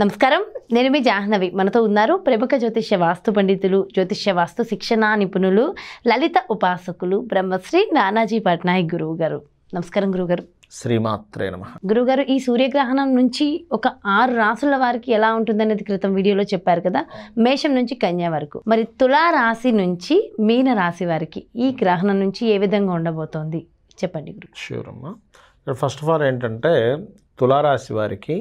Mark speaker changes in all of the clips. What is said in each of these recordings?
Speaker 1: నమస్కారం నేను మీ జాహ్నవి మనతో ఉన్నారు ప్రముఖ జ్యోతిష్య వాస్తు పండితులు జ్యోతిష్య వాస్తు శిక్షణ నిపుణులు లలిత ఉపాసకులు బ్రహ్మశ్రీ నానాజీ పట్నాయక్ గురువు గారు నమస్కారం గురుగారు
Speaker 2: శ్రీమాత్రే నమ
Speaker 1: గురుగారు ఈ సూర్యగ్రహణం నుంచి ఒక ఆరు రాసుల వారికి ఎలా ఉంటుందనేది క్రితం వీడియోలో చెప్పారు కదా మేషం నుంచి కన్యా వరకు మరి తులా రాశి నుంచి మీన రాశి వారికి ఈ గ్రహణం నుంచి ఏ విధంగా ఉండబోతోంది చెప్పండి గురు
Speaker 2: ఫస్ట్ ఆఫ్ ఆల్ ఏంటంటే తులారాశి వారికి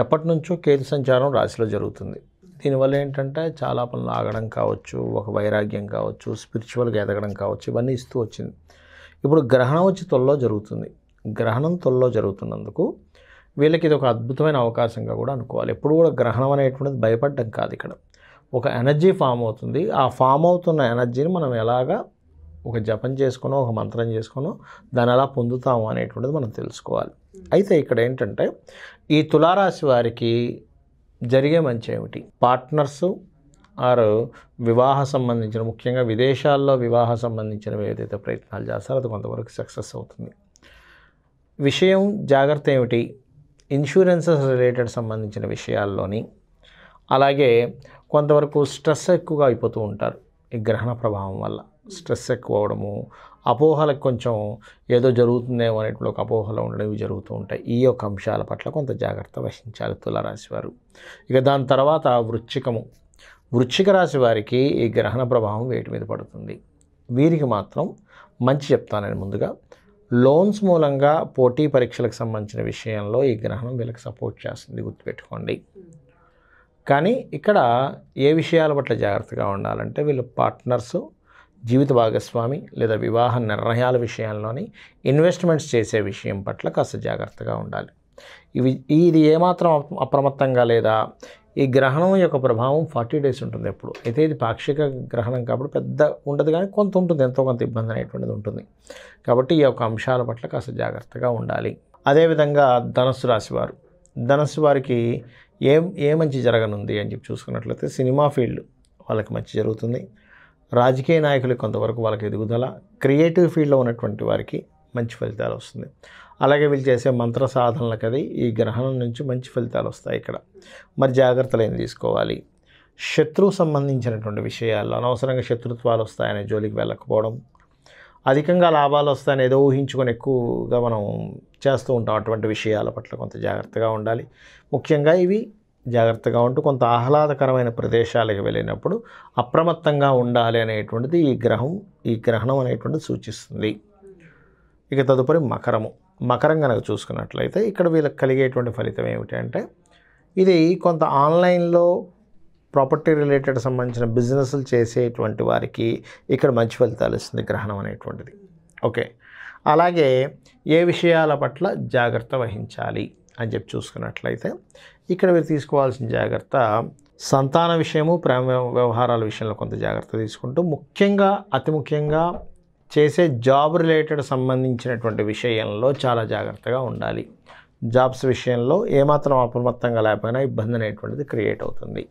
Speaker 2: ఎప్పటి నుంచో కేతు సంచారం రాశిలో జరుగుతుంది దీనివల్ల ఏంటంటే చాలా పనులు ఆగడం కావచ్చు ఒక వైరాగ్యం కావచ్చు స్పిరిచువల్గా ఎదగడం కావచ్చు ఇవన్నీ ఇస్తూ వచ్చింది ఇప్పుడు గ్రహణం వచ్చి తొల్లో జరుగుతుంది గ్రహణం తొల్లో జరుగుతున్నందుకు వీళ్ళకి ఇది ఒక అద్భుతమైన అవకాశంగా కూడా అనుకోవాలి ఎప్పుడు కూడా గ్రహణం అనేటువంటిది భయపడడం కాదు ఇక్కడ ఒక ఎనర్జీ ఫామ్ అవుతుంది ఆ ఫామ్ అవుతున్న ఎనర్జీని మనం ఎలాగా ఒక జపం చేసుకునో ఒక మంత్రం చేసుకునో దాన్ని అలా పొందుతాము అనేటువంటిది మనం తెలుసుకోవాలి hmm. అయితే ఇక్కడ ఏంటంటే ఈ తులారాశి వారికి జరిగే మంచి ఏమిటి పార్ట్నర్సు ఆర్ వివాహ సంబంధించిన ముఖ్యంగా విదేశాల్లో వివాహ సంబంధించినవి ఏదైతే ప్రయత్నాలు చేస్తారో అది కొంతవరకు సక్సెస్ అవుతుంది విషయం జాగ్రత్త ఏమిటి ఇన్సూరెన్సెస్ రిలేటెడ్ సంబంధించిన విషయాల్లోని అలాగే కొంతవరకు స్ట్రెస్ ఎక్కువగా అయిపోతూ ఉంటారు ఈ గ్రహణ ప్రభావం వల్ల స్ట్రెస్ ఎక్కువ అవడము అపోహలకు కొంచెం ఏదో జరుగుతుందేమో అనేటువంటి ఒక అపోహలు ఉండడం జరుగుతూ ఉంటాయి ఈ యొక్క అంశాల పట్ల కొంత జాగ్రత్త వహించాలి తులారాశి వారు ఇక దాని తర్వాత వృచ్చికము వృచ్చిక రాశి వారికి ఈ గ్రహణ ప్రభావం వేటి మీద పడుతుంది వీరికి మాత్రం మంచి చెప్తానని ముందుగా లోన్స్ మూలంగా పోటీ పరీక్షలకు సంబంధించిన విషయంలో ఈ గ్రహణం వీళ్ళకి సపోర్ట్ చేస్తుంది గుర్తుపెట్టుకోండి కానీ ఇక్కడ ఏ విషయాల పట్ల జాగ్రత్తగా ఉండాలంటే వీళ్ళు పార్ట్నర్సు జీవిత భాగస్వామి లేదా వివాహ నిర్ణయాల విషయంలోని ఇన్వెస్ట్మెంట్స్ చేసే విషయం పట్ల కాస్త జాగ్రత్తగా ఉండాలి ఇవి ఇది ఏమాత్రం అప్రమత్తంగా లేదా ఈ గ్రహణం యొక్క ప్రభావం ఫార్టీ డేస్ ఉంటుంది ఎప్పుడు అయితే ఇది పాక్షిక గ్రహణం కాబట్టి పెద్ద ఉండదు కానీ కొంత ఉంటుంది ఎంతో కొంత ఇబ్బంది అనేటువంటిది ఉంటుంది కాబట్టి ఈ యొక్క అంశాల పట్ల కాస్త జాగ్రత్తగా ఉండాలి అదేవిధంగా ధనస్సు రాశి వారు ధనస్సు వారికి ఏం ఏ మంచి జరగనుంది అని చెప్పి చూసుకున్నట్లయితే సినిమా ఫీల్డ్ వాళ్ళకి మంచి జరుగుతుంది రాజకీయ నాయకులు కొంతవరకు వాళ్ళకి ఎదుగుదల క్రియేటివ్ ఫీల్డ్లో ఉన్నటువంటి వారికి మంచి ఫలితాలు వస్తుంది అలాగే వీళ్ళు చేసే మంత్ర సాధనలకు అది ఈ గ్రహణం నుంచి మంచి ఫలితాలు వస్తాయి ఇక్కడ మరి జాగ్రత్తలు ఏం తీసుకోవాలి శత్రువు సంబంధించినటువంటి విషయాల్లో అనవసరంగా శత్రుత్వాలు వస్తాయనే జోలికి వెళ్ళకపోవడం అధికంగా లాభాలు వస్తాయని ఏదో ఊహించుకొని ఎక్కువగా మనం చేస్తూ ఉంటాం అటువంటి విషయాల పట్ల కొంత జాగ్రత్తగా ఉండాలి ముఖ్యంగా ఇవి జాగ్రత్తగా ఉంటూ కొంత ఆహ్లాదకరమైన ప్రదేశాలకు వెళ్ళినప్పుడు అప్రమత్తంగా ఉండాలి అనేటువంటిది ఈ గ్రహం ఈ గ్రహణం అనేటువంటిది సూచిస్తుంది ఇక తదుపరి మకరము మకరం కనుక చూసుకున్నట్లయితే ఇక్కడ వీళ్ళకి కలిగేటువంటి ఫలితం ఏమిటంటే ఇది కొంత ఆన్లైన్లో ప్రాపర్టీ రిలేటెడ్ సంబంధించిన బిజినెస్లు చేసేటువంటి వారికి ఇక్కడ మంచి ఫలితాలు ఇస్తుంది గ్రహణం అనేటువంటిది ఓకే అలాగే ఏ విషయాల పట్ల జాగ్రత్త వహించాలి అని చెప్పి చూసుకున్నట్లయితే ఇక్కడ మీరు తీసుకోవాల్సిన జాగ్రత్త సంతాన విషయము ప్రేమ వ్యవహారాల విషయంలో కొంత జాగ్రత్త తీసుకుంటూ ముఖ్యంగా అతి ముఖ్యంగా చేసే జాబ్ రిలేటెడ్ సంబంధించినటువంటి విషయంలో చాలా జాగ్రత్తగా ఉండాలి జాబ్స్ విషయంలో ఏమాత్రం అప్రమత్తంగా లేకపోయినా ఇబ్బంది అనేటువంటిది క్రియేట్ అవుతుంది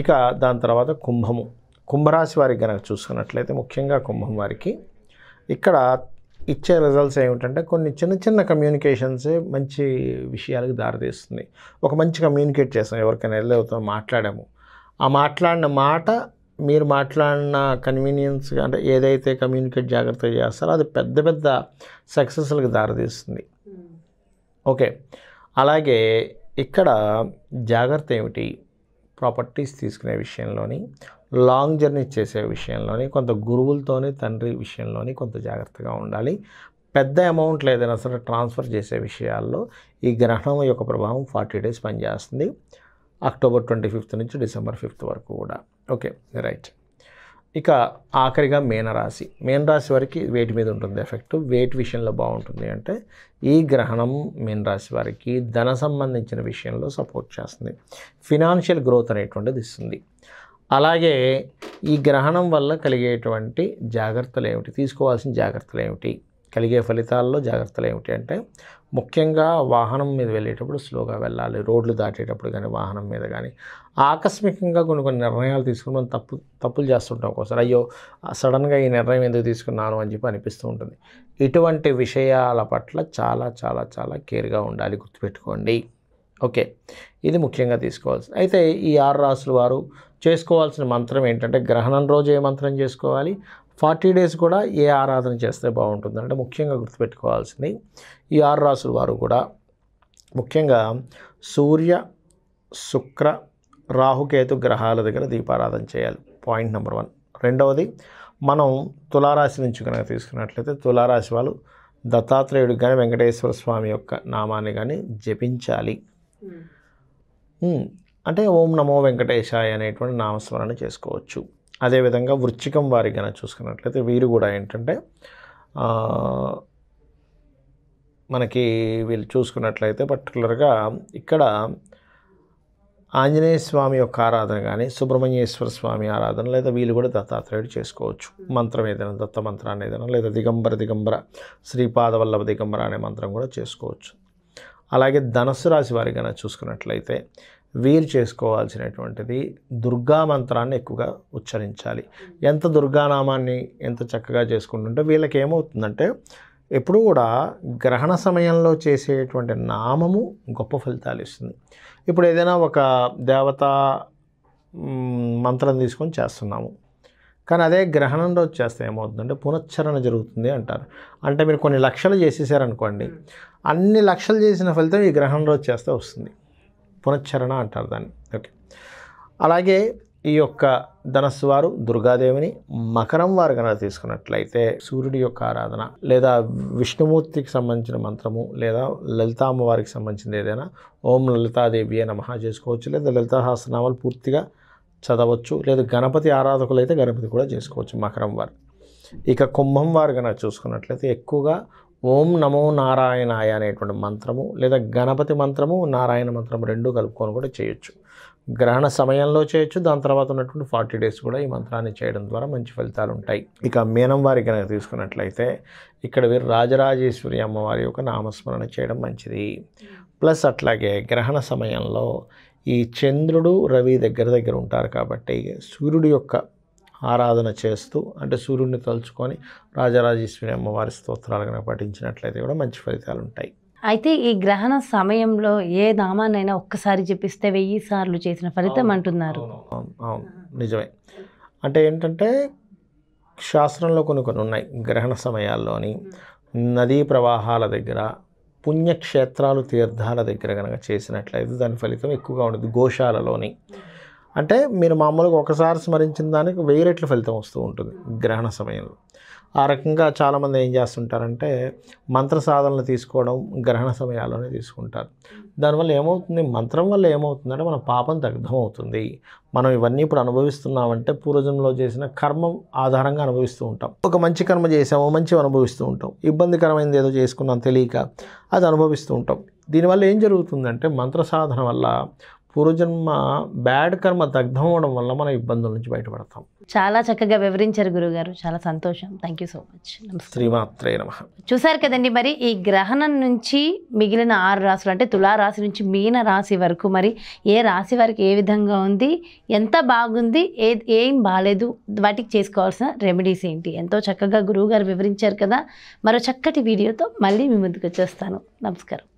Speaker 2: ఇక దాని తర్వాత కుంభము కుంభరాశి వారికి కనుక చూసుకున్నట్లయితే ముఖ్యంగా కుంభం వారికి ఇక్కడ ఇచ్చే రిజల్ట్స్ ఏమిటంటే కొన్ని చిన్న చిన్న కమ్యూనికేషన్సే మంచి విషయాలకు దారితీస్తుంది ఒక మంచి కమ్యూనికేట్ చేస్తాం ఎవరికైనా వెళ్ళవుతాం మాట్లాడాము ఆ మాట్లాడిన మాట మీరు మాట్లాడిన కన్వీనియన్స్ అంటే ఏదైతే కమ్యూనికేట్ జాగ్రత్తగా చేస్తారో అది పెద్ద పెద్ద సక్సెస్లకు దారితీస్తుంది ఓకే అలాగే ఇక్కడ జాగ్రత్త ఏమిటి ప్రాపర్టీస్ తీసుకునే విషయంలోని లాంగ్ జర్నీ చేసే విషయంలోని కొంత గురువులతోని తండ్రి విషయంలోని కొంత జాగ్రత్తగా ఉండాలి పెద్ద అమౌంట్లు ఏదైనా సరే ట్రాన్స్ఫర్ చేసే విషయాల్లో ఈ గ్రహణం యొక్క ప్రభావం ఫార్టీ డేస్ పనిచేస్తుంది అక్టోబర్ ట్వంటీ ఫిఫ్త్ నుంచి డిసెంబర్ ఫిఫ్త్ వరకు కూడా ఓకే రైట్ ఇక ఆఖరిగా మీనరాశి మీనరాశి వారికి వేటి మీద ఉంటుంది ఎఫెక్ట్ వేటి విషయంలో బాగుంటుంది అంటే ఈ గ్రహణం మీనరాశి వారికి ధన సంబంధించిన విషయంలో సపోర్ట్ చేస్తుంది ఫినాన్షియల్ గ్రోత్ అనేటువంటిది ఇస్తుంది అలాగే ఈ గ్రహణం వల్ల కలిగేటువంటి జాగ్రత్తలు ఏమిటి తీసుకోవాల్సిన జాగ్రత్తలు ఏమిటి కలిగే ఫలితాల్లో జాగ్రత్తలు ఏమిటి అంటే ముఖ్యంగా వాహనం మీద వెళ్ళేటప్పుడు స్లోగా వెళ్ళాలి రోడ్లు దాటేటప్పుడు కానీ వాహనం మీద కానీ ఆకస్మికంగా కొన్ని కొన్ని నిర్ణయాలు తీసుకుని మనం తప్పు తప్పులు చేస్తుంటాం ఒకసారి అయ్యో సడన్గా ఈ నిర్ణయం ఎందుకు తీసుకున్నాను అని చెప్పి అనిపిస్తూ ఉంటుంది ఇటువంటి విషయాల పట్ల చాలా చాలా చాలా కేర్గా ఉండాలి గుర్తుపెట్టుకోండి ఓకే ఇది ముఖ్యంగా తీసుకోవాల్సి అయితే ఈ ఆరు రాసులు వారు చేసుకోవాల్సిన మంత్రం ఏంటంటే గ్రహణం రోజు ఏ మంత్రం చేసుకోవాలి ఫార్టీ డేస్ కూడా ఏ ఆరాధన చేస్తే బాగుంటుంది అంటే ముఖ్యంగా గుర్తుపెట్టుకోవాల్సింది ఈ ఆరు రాసుల వారు కూడా ముఖ్యంగా సూర్య శుక్ర రాహుకేతు గ్రహాల దగ్గర దీపారాధన చేయాలి పాయింట్ నెంబర్ వన్ రెండవది మనం తులారాశి నుంచి కనుక తీసుకున్నట్లయితే తులారాశి వాళ్ళు దత్తాత్రేయుడు కానీ వెంకటేశ్వర స్వామి యొక్క నామాన్ని కానీ జపించాలి అంటే ఓం నమో వెంకటేశాయ అనేటువంటి నామస్మరణ చేసుకోవచ్చు అదేవిధంగా వృచ్చికం వారి కనుక చూసుకున్నట్లయితే వీరు కూడా ఏంటంటే మనకి వీళ్ళు చూసుకున్నట్లయితే పర్టికులర్గా ఇక్కడ ఆంజనేయ స్వామి యొక్క ఆరాధన కానీ సుబ్రహ్మణ్యేశ్వర స్వామి ఆరాధన లేదా వీళ్ళు కూడా దత్తాత్రేయుడు చేసుకోవచ్చు మంత్రం ఏదైనా దత్త మంత్రాన్ని ఏదైనా లేదా దిగంబర దిగంబర శ్రీపాదవల్లభ దిగంబర అనే మంత్రం కూడా చేసుకోవచ్చు అలాగే ధనస్సు రాశి వారి కనుక చూసుకున్నట్లయితే వీలు చేసుకోవాల్సినటువంటిది దుర్గా మంత్రాన్ని ఎక్కువగా ఉచ్చరించాలి ఎంత దుర్గానామాన్ని ఎంత చక్కగా చేసుకుంటుంటే వీళ్ళకి ఏమవుతుందంటే ఎప్పుడు కూడా గ్రహణ సమయంలో చేసేటువంటి నామము గొప్ప ఫలితాలు ఇస్తుంది ఇప్పుడు ఏదైనా ఒక దేవత మంత్రం తీసుకొని చేస్తున్నాము కానీ అదే గ్రహణం రోజు చేస్తే ఏమవుతుందంటే పునశ్చరణ జరుగుతుంది అంటారు అంటే మీరు కొన్ని లక్షలు చేసేసారనుకోండి అన్ని లక్షలు చేసిన ఫలితం ఈ గ్రహణం రోజు చేస్తే వస్తుంది పునశ్చరణ అంటారు దాన్ని ఓకే అలాగే ఈ యొక్క ధనస్సు వారు దుర్గాదేవిని మకరం వారు కనుక తీసుకున్నట్లయితే సూర్యుడి యొక్క ఆరాధన లేదా విష్ణుమూర్తికి సంబంధించిన మంత్రము లేదా లలితామ్మ అమ్మవారికి సంబంధించింది ఏదైనా ఓం లలితాదేవి అని మహా చేసుకోవచ్చు లేదా లలితా సహస్రనామాలు పూర్తిగా చదవచ్చు లేదా గణపతి ఆరాధకులైతే గణపతి కూడా చేసుకోవచ్చు మకరం వారు ఇక కుంభం వారు కనుక చూసుకున్నట్లయితే ఎక్కువగా ఓం నమో నారాయణాయ అనేటువంటి మంత్రము లేదా గణపతి మంత్రము నారాయణ మంత్రము రెండు కలుపుకొని కూడా చేయొచ్చు గ్రహణ సమయంలో చేయొచ్చు దాని తర్వాత ఉన్నటువంటి ఫార్టీ డేస్ కూడా ఈ మంత్రాన్ని చేయడం ద్వారా మంచి ఫలితాలు ఉంటాయి ఇక మీనం వారి కనుక తీసుకున్నట్లయితే ఇక్కడ వీరు రాజరాజేశ్వరి అమ్మవారి యొక్క నామస్మరణ చేయడం మంచిది ప్లస్ అట్లాగే గ్రహణ సమయంలో ఈ చంద్రుడు రవి దగ్గర దగ్గర ఉంటారు కాబట్టి సూర్యుడి యొక్క ఆరాధన చేస్తూ అంటే సూర్యుడిని తలుచుకొని రాజరాజేశ్వరి అమ్మవారి స్తోత్రాలు కనుక పఠించినట్లయితే కూడా మంచి ఫలితాలు ఉంటాయి
Speaker 1: అయితే ఈ గ్రహణ సమయంలో ఏ నామాన్నైనా ఒక్కసారి చెప్పిస్తే వెయ్యి సార్లు చేసిన ఫలితం అంటున్నారు
Speaker 2: అవును నిజమే అంటే ఏంటంటే శాస్త్రంలో కొన్ని కొన్ని ఉన్నాయి గ్రహణ సమయాల్లోని నదీ ప్రవాహాల దగ్గర పుణ్యక్షేత్రాలు తీర్థాల దగ్గర కనుక చేసినట్లయితే దాని ఫలితం ఎక్కువగా ఉండదు గోశాలలోని అంటే మీరు మామూలుగా ఒకసారి స్మరించిన దానికి వెయ్యి రెట్లు ఫలితం వస్తూ ఉంటుంది గ్రహణ సమయంలో ఆ రకంగా చాలామంది ఏం చేస్తుంటారంటే మంత్ర సాధనలు తీసుకోవడం గ్రహణ సమయాల్లోనే తీసుకుంటారు దానివల్ల ఏమవుతుంది మంత్రం వల్ల ఏమవుతుందంటే మన పాపం దగ్ధం అవుతుంది మనం ఇవన్నీ ఇప్పుడు అనుభవిస్తున్నామంటే పూర్వజంలో చేసిన కర్మ ఆధారంగా అనుభవిస్తూ ఉంటాం ఒక మంచి కర్మ చేసాము మంచి అనుభవిస్తూ ఉంటాం ఇబ్బందికరమైనది ఏదో చేసుకున్నాం తెలియక అది అనుభవిస్తూ ఉంటాం దీనివల్ల ఏం జరుగుతుందంటే మంత్ర సాధన వల్ల పూర్వజన్మ బ్యాడ్ కర్మ దగ్ధం అవడం వల్ల మనం ఇబ్బందుల నుంచి బయటపడతాం
Speaker 1: చాలా చక్కగా వివరించారు గురుగారు చాలా సంతోషం థ్యాంక్ యూ సో మచ్
Speaker 2: శ్రీమాత్రే నమ
Speaker 1: చూసారు కదండి మరి ఈ గ్రహణం నుంచి మిగిలిన ఆరు రాసులు అంటే తులారాశి నుంచి మీన రాశి వరకు మరి ఏ రాశి వారికి ఏ విధంగా ఉంది ఎంత బాగుంది ఏ ఏం బాగాలేదు వాటికి చేసుకోవాల్సిన రెమెడీస్ ఏంటి ఎంతో చక్కగా గురువుగారు వివరించారు కదా మరో చక్కటి వీడియోతో మళ్ళీ మీ ముందుకు వచ్చేస్తాను నమస్కారం